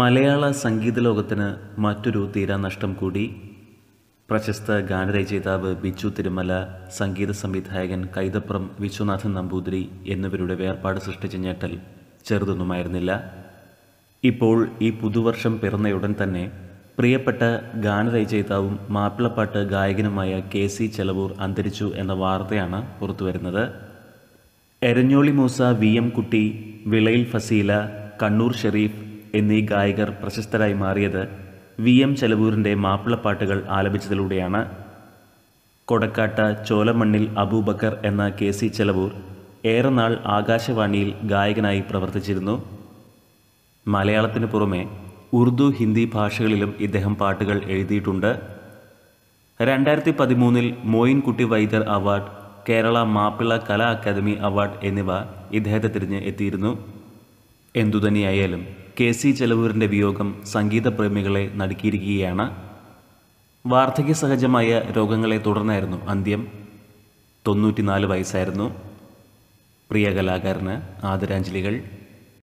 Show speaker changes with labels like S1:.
S1: മലയാള സംഗീത ലോകത്തിന് മറ്റൊരു തീരാനഷ്ടം കൂടി പ്രശസ്ത ഗാനരചയിതാവ് ബിജു തിരുമല സംഗീത സംവിധായകൻ കൈതപ്പുറം വിശ്വനാഥൻ നമ്പൂതിരി എന്നിവരുടെ വേർപാട് സൃഷ്ടിച്ച ഞെട്ടൽ ചെറുതൊന്നുമായിരുന്നില്ല ഇപ്പോൾ ഈ പുതുവർഷം പിറന്നയുടൻ തന്നെ പ്രിയപ്പെട്ട ഗാനരചയിതാവും മാപ്പിളപ്പാട്ട് ഗായകനുമായ കെ സി ചെലവൂർ അന്തരിച്ചു എന്ന വാർത്തയാണ് പുറത്തുവരുന്നത് എരഞ്ഞോളി മൂസ വി എം കുട്ടി വിളയിൽ ഫസീല കണ്ണൂർ ഷെരീഫ് എന്നീ ഗായകർ പ്രശസ്തരായി മാറിയത് വി എം ചെലവൂരിൻ്റെ മാപ്പിളപ്പാട്ടുകൾ ആലപിച്ചതിലൂടെയാണ് കൊടക്കാട്ട ചോലമണ്ണിൽ അബൂബക്കർ എന്ന കെ സി ചെലവൂർ ഏറെ നാൾ ആകാശവാണിയിൽ ഗായകനായി പ്രവർത്തിച്ചിരുന്നു മലയാളത്തിന് പുറമെ ഉറുദു ഹിന്ദി ഭാഷകളിലും ഇദ്ദേഹം പാട്ടുകൾ എഴുതിയിട്ടുണ്ട് രണ്ടായിരത്തി പതിമൂന്നിൽ മോയിൻകുട്ടി വൈദ്യർ അവാർഡ് കേരള മാപ്പിള കലാ അക്കാദമി അവാർഡ് എന്നിവ ഇദ്ദേഹത്തെ തിരിഞ്ഞ് എത്തിയിരുന്നു എന്തുതന്നെയായാലും കെ സി ചെലവൂരിൻ്റെ വിയോഗം സംഗീതപ്രേമികളെ നടുക്കിയിരിക്കുകയാണ് വാർദ്ധക്യ സഹജമായ രോഗങ്ങളെ തുടർന്നായിരുന്നു അന്ത്യം തൊണ്ണൂറ്റിനാല് വയസ്സായിരുന്നു പ്രിയ കലാകാരന് ആദരാഞ്ജലികൾ